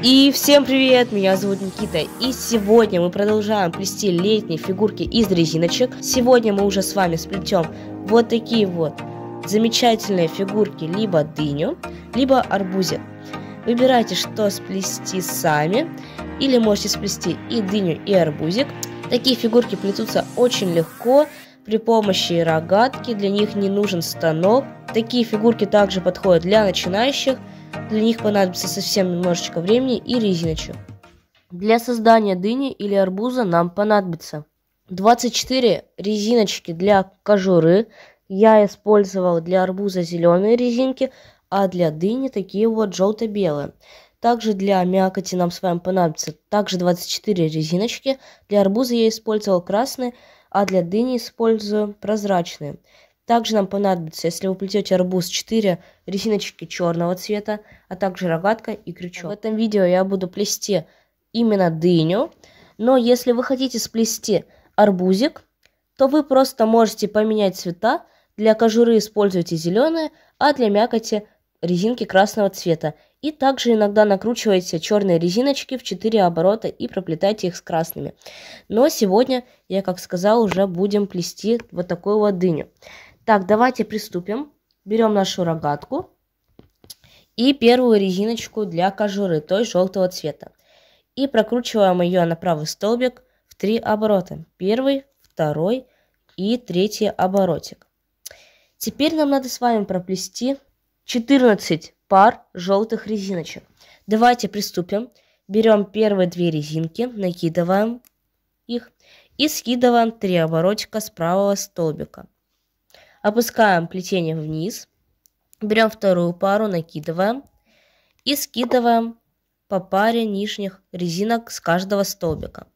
И всем привет, меня зовут Никита, и сегодня мы продолжаем плести летние фигурки из резиночек. Сегодня мы уже с вами сплетем вот такие вот замечательные фигурки, либо дыню, либо арбузик. Выбирайте, что сплести сами, или можете сплести и дыню, и арбузик. Такие фигурки плетутся очень легко, при помощи рогатки, для них не нужен станок. Такие фигурки также подходят для начинающих, для них понадобится совсем немножечко времени и резиночек. Для создания дыни или арбуза нам понадобится 24 резиночки для кожуры. Я использовал для арбуза зеленые резинки, а для дыни такие вот желто-белые. Также для мякоти нам с вами понадобится также 24 резиночки. Для арбуза я использовал красные, а для дыни использую прозрачные. Также нам понадобится, если вы плетете арбуз 4, резиночки черного цвета, а также рогатка и крючок. В этом видео я буду плести именно дыню, но если вы хотите сплести арбузик, то вы просто можете поменять цвета. Для кожуры используйте зеленые, а для мякоти резинки красного цвета. И также иногда накручивайте черные резиночки в 4 оборота и проплетайте их с красными. Но сегодня, я как сказал, уже будем плести вот такую вот дыню. Так, давайте приступим. Берем нашу рогатку и первую резиночку для кожуры, то есть желтого цвета. И прокручиваем ее на правый столбик в три оборота. Первый, второй и третий оборотик. Теперь нам надо с вами проплести 14 пар желтых резиночек. Давайте приступим. Берем первые две резинки, накидываем их и скидываем три оборотика с правого столбика. Опускаем плетение вниз. Берем вторую пару, накидываем. И скидываем по паре нижних резинок с каждого столбика.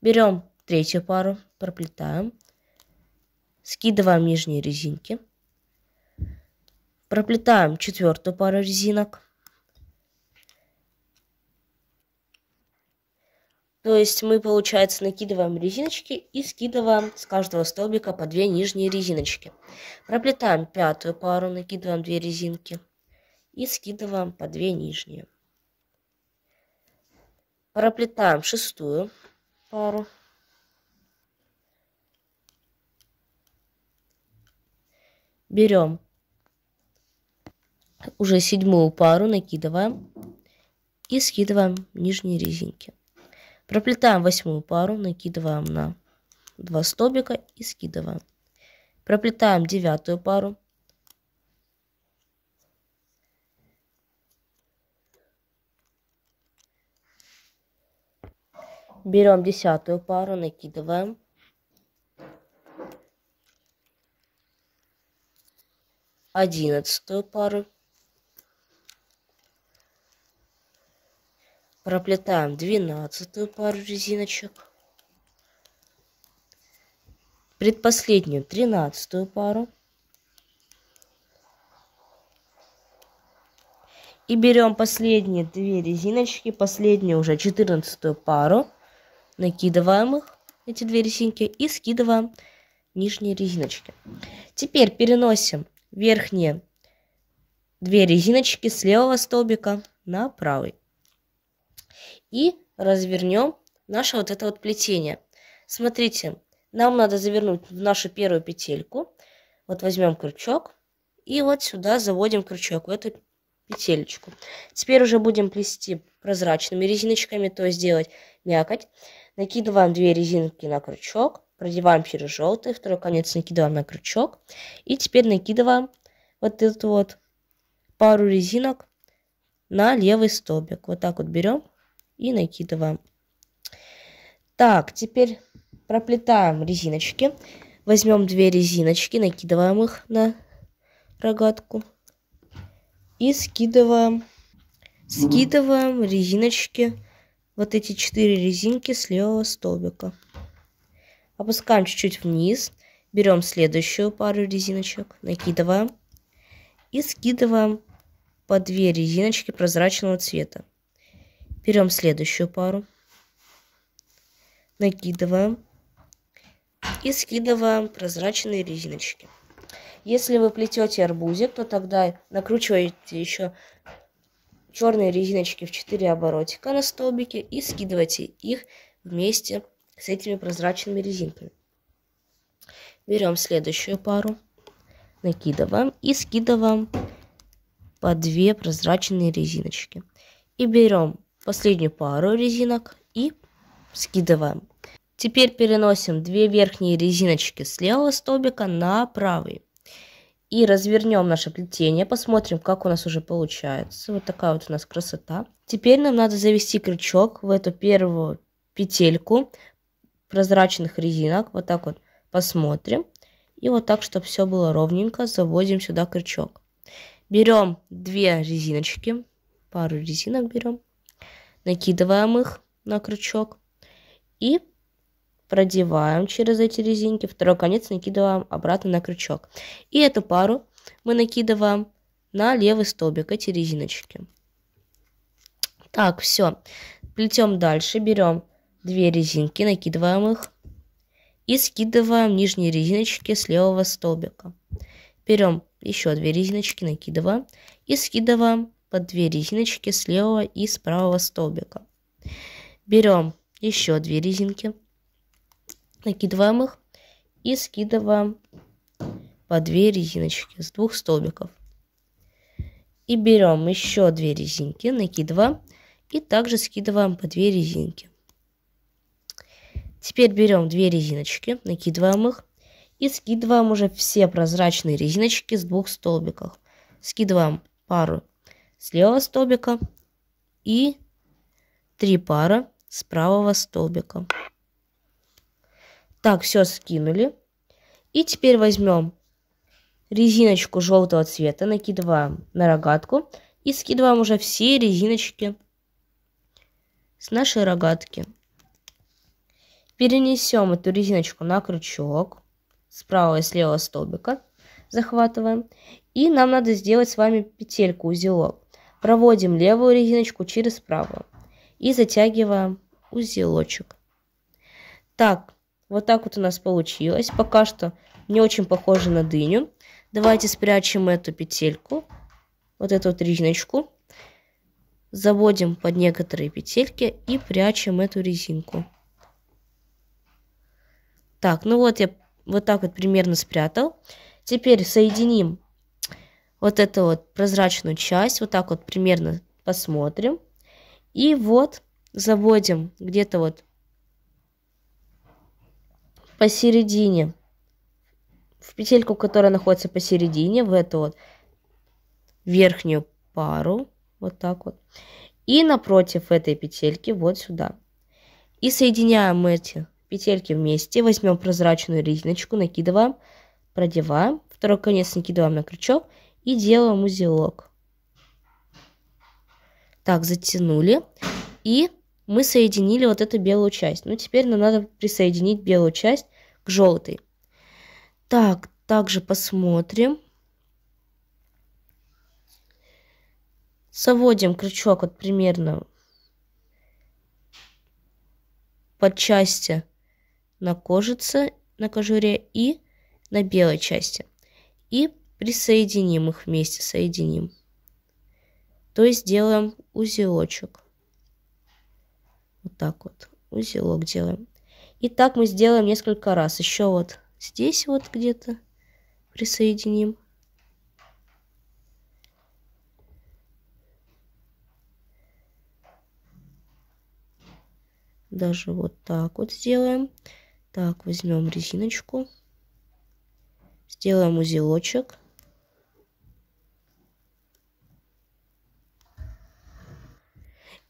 Берем третью пару, проплетаем. Скидываем нижние резинки. Проплетаем четвертую пару резинок. То есть мы, получается, накидываем резиночки и скидываем с каждого столбика по две нижние резиночки. Проплетаем пятую пару, накидываем две резинки и скидываем по две нижние. Проплетаем шестую пару. Берем уже седьмую пару, накидываем и скидываем нижние резинки. Проплетаем восьмую пару, накидываем на два столбика и скидываем. Проплетаем девятую пару. Берем десятую пару, накидываем. Одиннадцатую пару. проплетаем двенадцатую пару резиночек, предпоследнюю тринадцатую пару и берем последние две резиночки, последнюю уже четырнадцатую пару, накидываем их, эти две резинки, и скидываем нижние резиночки. Теперь переносим верхние две резиночки с левого столбика на правый и развернем наше вот это вот плетение. Смотрите, нам надо завернуть в нашу первую петельку. Вот возьмем крючок и вот сюда заводим крючок в эту петелечку. Теперь уже будем плести прозрачными резиночками, то есть делать мякоть. Накидываем две резинки на крючок, продеваем через желтый, второй конец накидываем на крючок. И теперь накидываем вот эту вот пару резинок на левый столбик. Вот так вот берем и накидываем. Так, теперь проплетаем резиночки. Возьмем две резиночки, накидываем их на рогатку. И скидываем, скидываем резиночки, вот эти четыре резинки с левого столбика. Опускаем чуть-чуть вниз, берем следующую пару резиночек, накидываем и скидываем по две резиночки прозрачного цвета. Берем следующую пару. Накидываем. И скидываем прозрачные резиночки. Если вы плетете арбузик, то тогда накручиваете еще черные резиночки в 4 оборотика на столбике и скидывайте их вместе с этими прозрачными резинками. Берем следующую пару, накидываем и скидываем по 2 прозрачные резиночки. И берем последнюю пару резинок и скидываем. Теперь переносим две верхние резиночки с левого столбика на правый. И развернем наше плетение, посмотрим, как у нас уже получается. Вот такая вот у нас красота. Теперь нам надо завести крючок в эту первую петельку прозрачных резинок. Вот так вот посмотрим. И вот так, чтобы все было ровненько, заводим сюда крючок. Берем две резиночки, пару резинок берем накидываем их на крючок и продеваем через эти резинки, второй конец накидываем обратно на крючок. И эту пару мы накидываем на левый столбик, эти резиночки. Так, все. Плетем дальше, берем две резинки, накидываем их и скидываем нижние резиночки с левого столбика. Берем еще две резиночки, накидываем и скидываем под две резиночки с левого и с правого столбика. Берем еще две резинки, накидываем их и скидываем по две резиночки с двух столбиков. И берем еще две резинки, накидываем и также скидываем по две резинки. Теперь берем две резиночки, накидываем их и скидываем уже все прозрачные резиночки с двух столбиков. Скидываем пару слева столбика и три пара с правого столбика. Так, все скинули. И теперь возьмем резиночку желтого цвета, накидываем на рогатку и скидываем уже все резиночки с нашей рогатки. Перенесем эту резиночку на крючок с правого и с левого столбика, захватываем. И нам надо сделать с вами петельку, узелок. Проводим левую резиночку через правую и затягиваем узелочек. Так, вот так вот у нас получилось. Пока что не очень похоже на дыню. Давайте спрячем эту петельку, вот эту вот резиночку. Заводим под некоторые петельки и прячем эту резинку. Так, ну вот я вот так вот примерно спрятал. Теперь соединим вот эту вот прозрачную часть, вот так вот примерно посмотрим. И вот заводим где-то вот посередине, в петельку, которая находится посередине, в эту вот верхнюю пару, вот так вот. И напротив этой петельки вот сюда. И соединяем эти петельки вместе, возьмем прозрачную резиночку, накидываем, продеваем, второй конец накидываем на крючок – и делаем узелок. Так, затянули. И мы соединили вот эту белую часть. Ну, теперь нам надо присоединить белую часть к желтой. Так, также посмотрим. Соводим крючок вот примерно под части на кожице, на кожуре и на белой части. И присоединим их вместе, соединим. То есть делаем узелочек. Вот так вот. Узелок делаем. И так мы сделаем несколько раз. Еще вот здесь вот где-то присоединим. Даже вот так вот сделаем. Так, возьмем резиночку. Сделаем узелочек.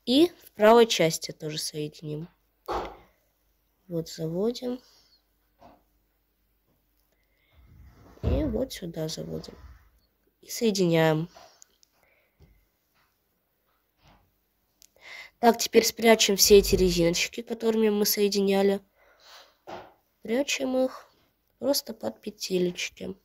И в правой части тоже соединим. Вот заводим. И вот сюда заводим. И соединяем. Так, теперь спрячем все эти резиночки, которыми мы соединяли. Прячем их просто под петелечки.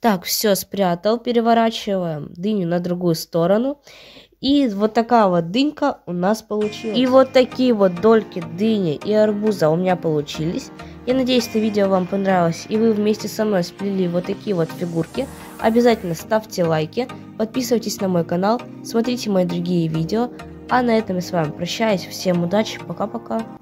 Так, все спрятал, переворачиваем дыню на другую сторону. И вот такая вот дынька у нас получилась. И вот такие вот дольки дыни и арбуза у меня получились. Я надеюсь, это видео вам понравилось и вы вместе со мной сплели вот такие вот фигурки. Обязательно ставьте лайки, подписывайтесь на мой канал, смотрите мои другие видео. А на этом я с вами прощаюсь. Всем удачи, пока-пока.